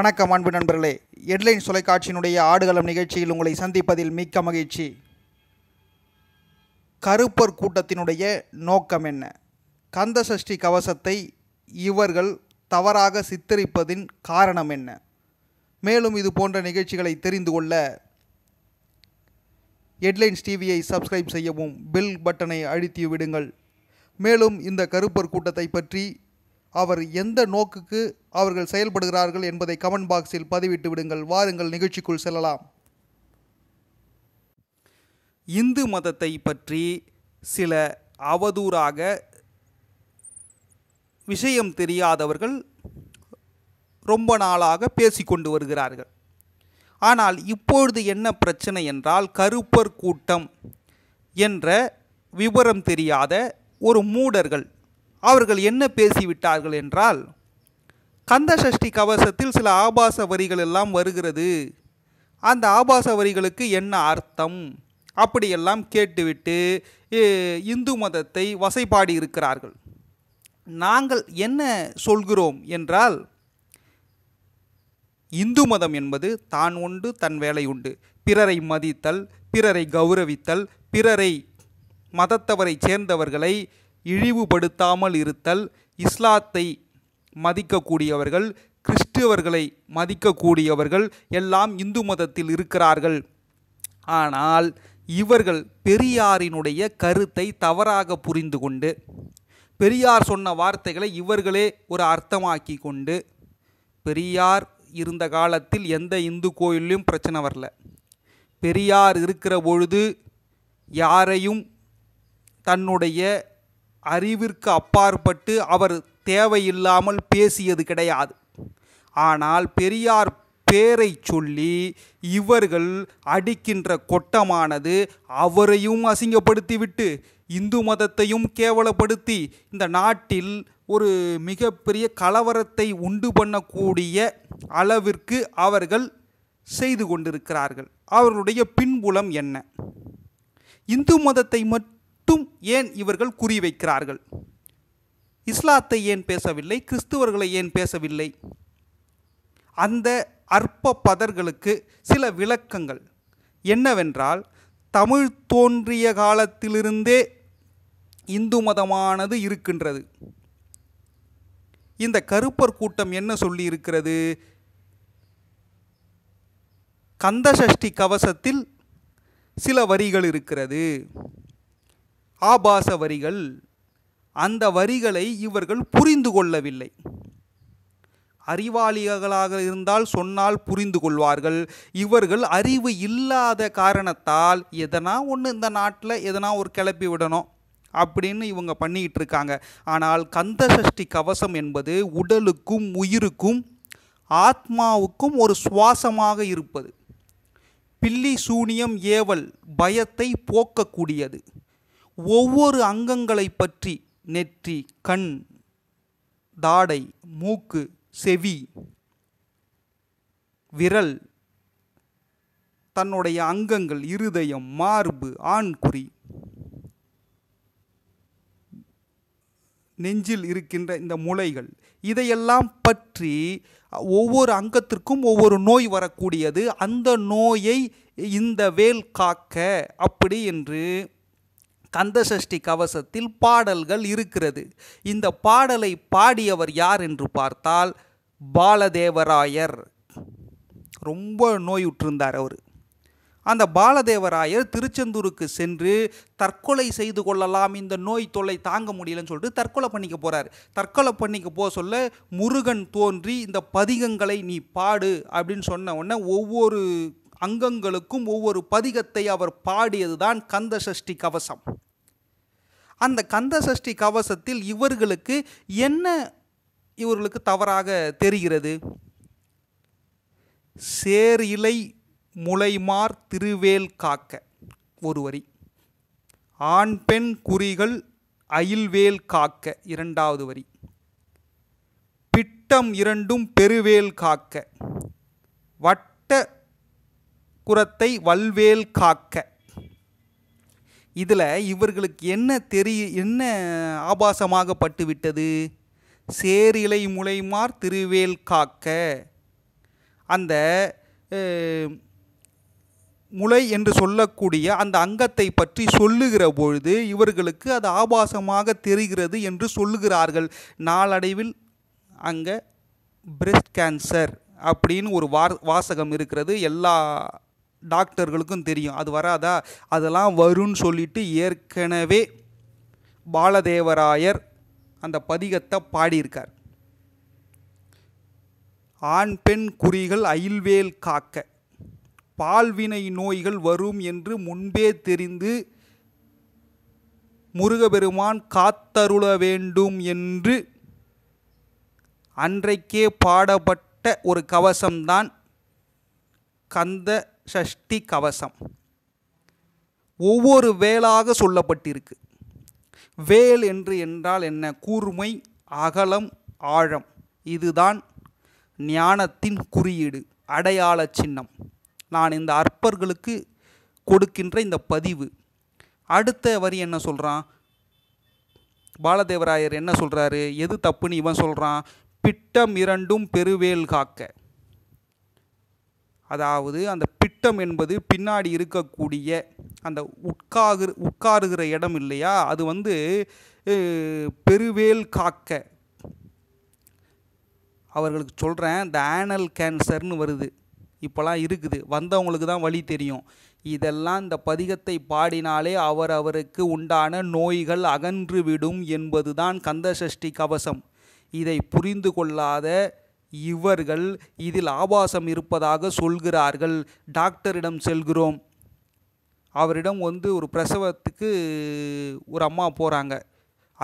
வணக்கம் அன்பு நண்பர்களே எட்லைன்ஸ் தொலைக்காட்சியினுடைய ஆடுகளம் நிகழ்ச்சியில் உங்களை சந்திப்பதில் மிக்க மகிழ்ச்சி கருப்பர் கூட்டத்தினுடைய நோக்கம் என்ன கந்தசஷ்டி கவசத்தை இவர்கள் தவறாக சித்தரிப்பதின் காரணம் என்ன மேலும் இது போன்ற நிகழ்ச்சிகளை தெரிந்து கொள்ள ஹெட்லைன்ஸ் டிவியை சப்ஸ்கிரைப் செய்யவும் பெல் பட்டனை அழுத்தி விடுங்கள் மேலும் இந்த கருப்பர் கூட்டத்தை பற்றி அவர் எந்த நோக்குக்கு அவர்கள் செயல்படுகிறார்கள் என்பதை கமெண்ட் பாக்ஸில் பதிவிட்டு விடுங்கள் வாருங்கள் நிகழ்ச்சிக்குள் செல்லலாம் இந்து மதத்தை பற்றி சில அவதூறாக விஷயம் தெரியாதவர்கள் ரொம்ப நாளாக பேசிக்கொண்டு வருகிறார்கள் ஆனால் இப்பொழுது என்ன பிரச்சனை என்றால் கருப்பர் கூட்டம் என்ற விவரம் தெரியாத ஒரு மூடர்கள் அவர்கள் என்ன பேசிவிட்டார்கள் என்றால் கந்த சஷ்டி கவசத்தில் சில ஆபாச வரிகள் எல்லாம் வருகிறது அந்த ஆபாச வரிகளுக்கு என்ன அர்த்தம் அப்படியெல்லாம் கேட்டுவிட்டு இந்து மதத்தை வசைப்பாடி இருக்கிறார்கள் நாங்கள் என்ன சொல்கிறோம் என்றால் இந்து மதம் என்பது தான் உண்டு தன் வேலை உண்டு பிறரை மதித்தல் பிறரை கௌரவித்தல் பிறரை மதத்தவரை சேர்ந்தவர்களை இழிவுபடுத்தாமல் இருத்தல் இஸ்லாத்தை மதிக்கக்கூடியவர்கள் கிறிஸ்துவர்களை மதிக்கக்கூடியவர்கள் எல்லாம் இந்து மதத்தில் இருக்கிறார்கள் ஆனால் இவர்கள் பெரியாரினுடைய கருத்தை தவறாக புரிந்து கொண்டு பெரியார் சொன்ன வார்த்தைகளை இவர்களே ஒரு அர்த்தமாக்கி கொண்டு பெரியார் இருந்த காலத்தில் எந்த இந்து கோயிலையும் பிரச்சனை வரல பெரியார் இருக்கிற பொழுது யாரையும் தன்னுடைய அறிவிற்கு அப்பாற்பட்டு அவர் தேவையில்லாமல் பேசியது கிடையாது ஆனால் பெரியார் பேரை சொல்லி இவர்கள் அடிக்கின்ற கொட்டமானது அவரையும் அசிங்கப்படுத்திவிட்டு இந்து மதத்தையும் கேவலப்படுத்தி இந்த நாட்டில் ஒரு மிகப்பெரிய கலவரத்தை உண்டு பண்ணக்கூடிய அளவிற்கு அவர்கள் செய்து கொண்டிருக்கிறார்கள் அவர்களுடைய பின்புலம் என்ன இந்து மதத்தை மட்டும் மட்டும் ஏன் இவர்கள் குறிவைக்கிறார்கள் இஸ்லாத்தை ஏன் பேசவில்லை கிறிஸ்துவர்களை ஏன் பேசவில்லை அந்த அற்ப பதர்களுக்கு சில விளக்கங்கள் என்னவென்றால் தமிழ் தோன்றிய காலத்திலிருந்தே இந்து மதமானது இருக்கின்றது இந்த கருப்பர் கூட்டம் என்ன சொல்லியிருக்கிறது கந்தசஷ்டி கவசத்தில் சில வரிகள் இருக்கிறது ஆபாச வரிகள் அந்த வரிகளை இவர்கள் புரிந்து கொள்ளவில்லை அறிவாளிகளாக இருந்தால் சொன்னால் புரிந்து கொள்வார்கள் இவர்கள் அறிவு இல்லாத காரணத்தால் எதனா ஒன்று இந்த நாட்டில் எதனா ஒரு கிளப்பி விடணும் அப்படின்னு இவங்க பண்ணிக்கிட்டு இருக்காங்க ஆனால் கந்த சஷ்டி கவசம் என்பது உடலுக்கும் உயிருக்கும் ஆத்மாவுக்கும் ஒரு சுவாசமாக இருப்பது பில்லி சூனியம் ஏவல் பயத்தை போக்கக்கூடியது ஒவ்வொரு அங்கங்களை பற்றி நெற்றி கண் தாடை மூக்கு செவி விரல் தன்னுடைய அங்கங்கள் இருதயம் மார்பு ஆண்குறி நெஞ்சில் இருக்கின்ற இந்த முளைகள் இதையெல்லாம் பற்றி ஒவ்வொரு அங்கத்திற்கும் ஒவ்வொரு நோய் வரக்கூடியது அந்த நோயை இந்த வேல் காக்க அப்படி என்று கந்தசஷ்டி கவசத்தில் பாடல்கள் இருக்கிறது இந்த பாடலை பாடியவர் யார் என்று பார்த்தால் பாலதேவராயர் ரொம்ப நோயுற்றிருந்தார் அவர் அந்த பாலதேவராயர் திருச்செந்தூருக்கு சென்று தற்கொலை செய்து கொள்ளலாம் இந்த நோய் தொல்லை தாங்க முடியலன்னு சொல்லிட்டு தற்கொலை பண்ணிக்க போகிறார் தற்கொலை பண்ணிக்க போக சொல்ல முருகன் தோன்றி இந்த பதிகங்களை நீ பாடு அப்படின்னு சொன்ன உடனே ஒவ்வொரு அங்கங்களுக்கும் ஒவ்வொரு பதிகத்தை அவர் பாடியது தான் கந்த சஷ்டி கவசம் அந்த கந்த சஷ்டி கவசத்தில் இவர்களுக்கு என்ன இவர்களுக்கு தவறாக தெரிகிறது சேர் இலை முளைமார் திருவேல் காக்க ஒரு வரி ஆண் பெண் குறிகள் அயில்வேல் காக்க இரண்டாவது வரி பிட்டம் இரண்டும் பெருவேல் காக்க வட்ட குரத்தை வல்வேல் காக்க இதில் இவர்களுக்கு என்ன தெரிய என்ன ஆபாசமாக பட்டுவிட்டது சேரிலை முளைமார் திருவேல் காக்க அந்த முளை என்று சொல்லக்கூடிய அந்த அங்கத்தை பற்றி சொல்லுகிற பொழுது இவர்களுக்கு அது ஆபாசமாக தெரிகிறது என்று சொல்லுகிறார்கள் நாளடைவில் அங்கே பிரெஸ்ட் கேன்சர் அப்படின்னு ஒரு வார் வாசகம் இருக்கிறது எல்லா டாக்டர்களுக்கும் தெரியும் அது வராதா அதெல்லாம் வரும்னு சொல்லிட்டு ஏற்கனவே பாலதேவராயர் அந்த பதிகத்தை பாடியிருக்கார் ஆண் பெண் குறிகள் அயில்வேல் காக்க பால்வினை நோய்கள் வரும் என்று முன்பே தெரிந்து முருகபெருமான் காத்தருள வேண்டும் என்று அன்றைக்கே பாடப்பட்ட ஒரு கவசம்தான் கந்த ஷஷ்டி கவசம் ஒவ்வொரு வேலாக சொல்லப்பட்டிருக்கு வேல் என்று என்றால் என்ன கூர்மை அகலம் ஆழம் இதுதான் ஞானத்தின் குறியீடு அடையாள சின்னம் நான் இந்த அற்பர்களுக்கு கொடுக்கின்ற இந்த பதிவு அடுத்த வரி என்ன சொல்கிறான் பாலதேவராயர் என்ன சொல்கிறாரு எது தப்புன்னு இவன் சொல்கிறான் பிட்டம் இரண்டும் பெருவேல் காக்க அதாவது அந்த திட்டம் என்பது பின்னாடி இருக்கக்கூடிய அந்த உட்காரு உட்காருகிற இடம் இல்லையா அது வந்து பெருவேல் காக்க அவர்களுக்கு சொல்கிறேன் இந்த ஆனல் கேன்சர்னு வருது இப்போலாம் இருக்குது வந்தவங்களுக்கு தான் வழி தெரியும் இதெல்லாம் இந்த பதிகத்தை பாடினாலே அவர் அவருக்கு உண்டான நோய்கள் அகன்றுவிடும் என்பதுதான் கந்தசஷ்டி கவசம் இதை புரிந்து கொள்ளாத இவர்கள் இதில் ஆபாசம் இருப்பதாக சொல்கிறார்கள் டாக்டரிடம் செல்கிறோம் அவரிடம் வந்து ஒரு பிரசவத்துக்கு ஒரு அம்மா போகிறாங்க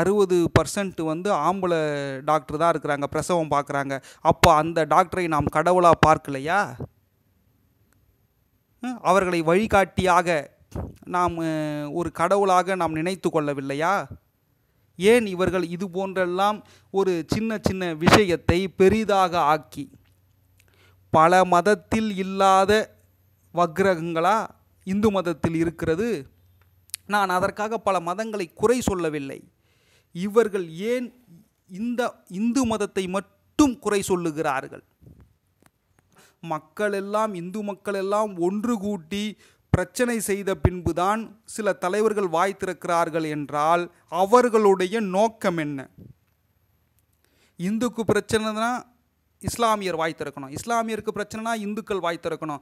அறுபது பர்சன்ட் வந்து ஆம்பளை டாக்டர் தான் இருக்கிறாங்க பிரசவம் பார்க்குறாங்க அப்போ அந்த டாக்டரை நாம் கடவுளாக பார்க்கலையா அவர்களை வழிகாட்டியாக நாம் ஒரு கடவுளாக நாம் நினைத்து கொள்ளவில்லையா ஏன் இவர்கள் இது போன்றெல்லாம் ஒரு சின்ன சின்ன விஷயத்தை பெரிதாக ஆக்கி பல மதத்தில் இல்லாத வக்ரகங்களா இந்து மதத்தில் இருக்கிறது நான் அதற்காக பல மதங்களை குறை சொல்லவில்லை இவர்கள் ஏன் இந்த இந்து மதத்தை மட்டும் குறை சொல்லுகிறார்கள் மக்களெல்லாம் இந்து மக்கள் எல்லாம் ஒன்று கூட்டி பிரச்சனை செய்த பின்புதான் சில தலைவர்கள் வாய் திறக்கிறார்கள் என்றால் அவர்களுடைய நோக்கம் என்ன இந்துக்கு பிரச்சனைனா இஸ்லாமியர் வாய் திறக்கணும் இஸ்லாமியருக்கு பிரச்சனைனா இந்துக்கள் வாய் திறக்கணும்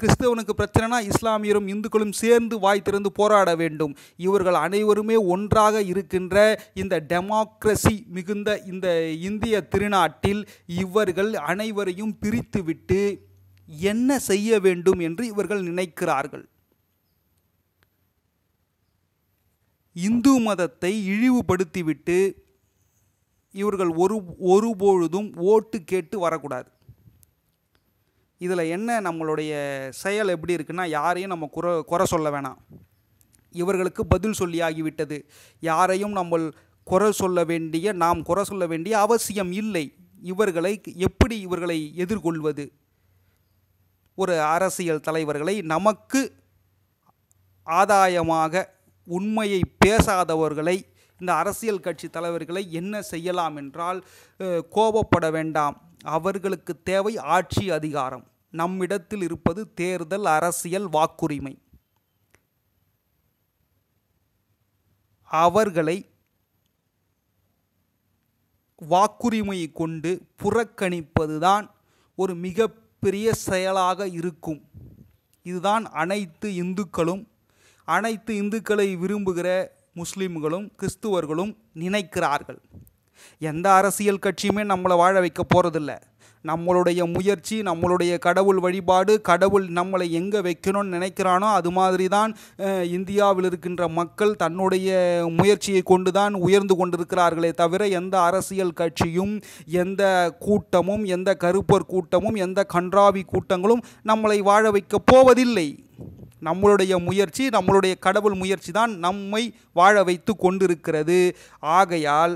கிறிஸ்தவனுக்கு பிரச்சனைனா இஸ்லாமியரும் இந்துக்களும் சேர்ந்து வாய் திறந்து போராட வேண்டும் இவர்கள் அனைவருமே ஒன்றாக இருக்கின்ற இந்த டெமோக்ரஸி மிகுந்த இந்த இந்திய திருநாட்டில் இவர்கள் அனைவரையும் பிரித்துவிட்டு என்ன செய்ய வேண்டும் என்று இவர்கள் நினைக்கிறார்கள் இந்து மதத்தை இழிவுபடுத்திவிட்டு இவர்கள் ஒரு ஒருபொழுதும் ஓட்டு கேட்டு வரக்கூடாது இதில் என்ன நம்மளுடைய செயல் எப்படி இருக்குன்னா யாரையும் நம்ம குறை குறை சொல்ல வேணாம் இவர்களுக்கு பதில் சொல்லி ஆகிவிட்டது யாரையும் நம்ம குறை சொல்ல வேண்டிய நாம் குறை சொல்ல வேண்டிய அவசியம் இல்லை இவர்களை எப்படி இவர்களை எதிர்கொள்வது ஒரு அரசியல் தலைவர்களை நமக்கு ஆதாயமாக உண்மையை பேசாதவர்களை இந்த அரசியல் கட்சி தலைவர்களை என்ன செய்யலாம் என்றால் கோபப்பட வேண்டாம் அவர்களுக்கு தேவை ஆட்சி அதிகாரம் நம்மிடத்தில் இருப்பது தேர்தல் அரசியல் வாக்குரிமை அவர்களை வாக்குரிமை கொண்டு புறக்கணிப்பதுதான் ஒரு மிக மிகப்பெரிய செயலாக இருக்கும் இதுதான் அனைத்து இந்துக்களும் அனைத்து இந்துக்களை விரும்புகிற முஸ்லீம்களும் கிறிஸ்துவர்களும் நினைக்கிறார்கள் எந்த அரசியல் கட்சியுமே நம்மளை வாழ வைக்க போகிறதில்ல நம்மளுடைய முயற்சி நம்மளுடைய கடவுள் வழிபாடு கடவுள் நம்மளை எங்கே வைக்கணும்னு நினைக்கிறானோ அது மாதிரி தான் இந்தியாவில் இருக்கின்ற மக்கள் தன்னுடைய முயற்சியை கொண்டு தான் உயர்ந்து கொண்டிருக்கிறார்களே தவிர எந்த அரசியல் கட்சியும் எந்த கூட்டமும் எந்த கருப்பர் கூட்டமும் எந்த கன்றாவி கூட்டங்களும் நம்மளை வாழ வைக்கப் போவதில்லை நம்மளுடைய முயற்சி நம்மளுடைய கடவுள் முயற்சி தான் நம்மை வாழ வைத்து கொண்டிருக்கிறது ஆகையால்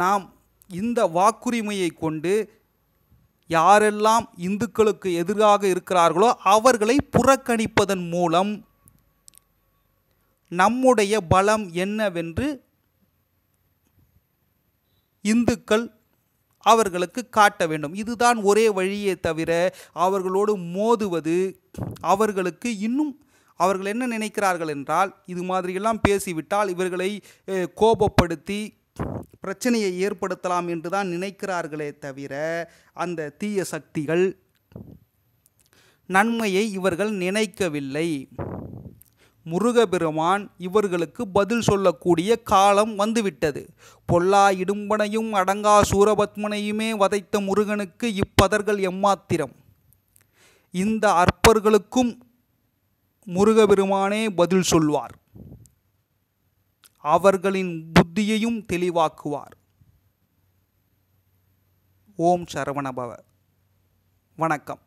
நாம் இந்த வாக்குரிமையை கொண்டு யாரெல்லாம் இந்துக்களுக்கு எதிராக இருக்கிறார்களோ அவர்களை புறக்கணிப்பதன் மூலம் நம்முடைய பலம் என்னவென்று இந்துக்கள் அவர்களுக்கு காட்ட வேண்டும் இதுதான் ஒரே வழியே தவிர அவர்களோடு மோதுவது அவர்களுக்கு இன்னும் அவர்கள் என்ன நினைக்கிறார்கள் என்றால் இது மாதிரியெல்லாம் பேசிவிட்டால் இவர்களை கோபப்படுத்தி பிரச்சனையை ஏற்படுத்தலாம் என்று தான் நினைக்கிறார்களே தவிர அந்த தீய சக்திகள் நன்மையை இவர்கள் நினைக்கவில்லை முருகபெருமான் இவர்களுக்கு பதில் சொல்லக்கூடிய காலம் வந்துவிட்டது பொல்லா இடும்பனையும் அடங்கா சூரபத்மனையுமே வதைத்த முருகனுக்கு இப்பதர்கள் எம்மாத்திரம் இந்த அற்பர்களுக்கும் முருகபெருமானே பதில் சொல்வார் அவர்களின் புத்தியையும் தெளிவாக்குவார் ஓம் சரவணபவ வணக்கம்